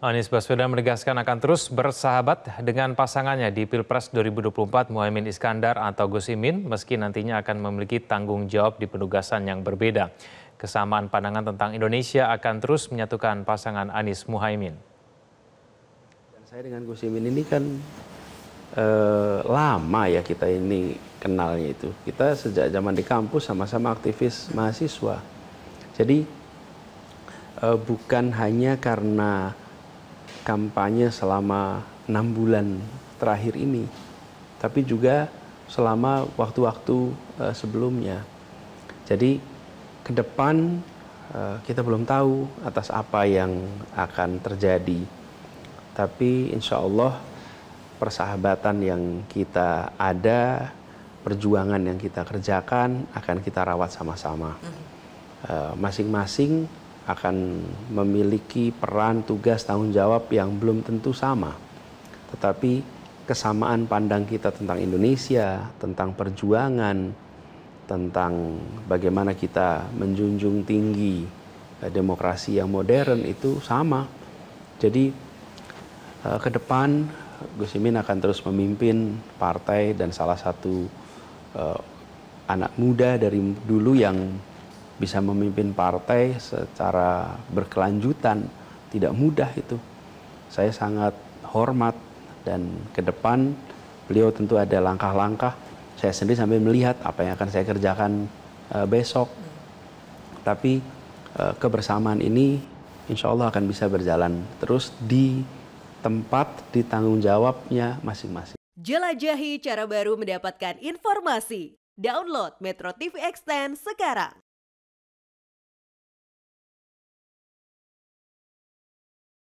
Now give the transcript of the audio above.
Anies Baswedan menegaskan akan terus bersahabat dengan pasangannya di Pilpres 2024 Muhaimin Iskandar atau Gus Imin meski nantinya akan memiliki tanggung jawab di penugasan yang berbeda. Kesamaan pandangan tentang Indonesia akan terus menyatukan pasangan Anies Muhaimin. Dan saya dengan Gus Imin ini kan eh, lama ya kita ini kenalnya itu. Kita sejak zaman di kampus sama-sama aktivis mahasiswa. Jadi eh, bukan hanya karena kampanye selama enam bulan terakhir ini, tapi juga selama waktu-waktu uh, sebelumnya. Jadi ke depan uh, kita belum tahu atas apa yang akan terjadi, tapi insya Allah persahabatan yang kita ada, perjuangan yang kita kerjakan akan kita rawat sama-sama. uh, mm-hmm. eh, masing -masing akan memiliki peran, tugas, tanggung jawab yang belum tentu sama. Tetapi kesamaan pandang kita tentang Indonesia, tentang perjuangan, tentang bagaimana kita menjunjung tinggi eh, demokrasi yang modern itu sama. Jadi eh, ke depan Gus Imin akan terus memimpin partai dan salah satu eh, anak muda dari dulu yang bisa memimpin partai secara berkelanjutan tidak mudah itu. Saya sangat hormat dan ke depan beliau tentu ada langkah-langkah. Saya sendiri sampai melihat apa yang akan saya kerjakan uh, besok. Tapi uh, kebersamaan ini insya Allah akan bisa berjalan terus di tempat di tanggung jawabnya masing-masing. Jelajahi cara baru mendapatkan informasi. Download Metro TV Extend sekarang.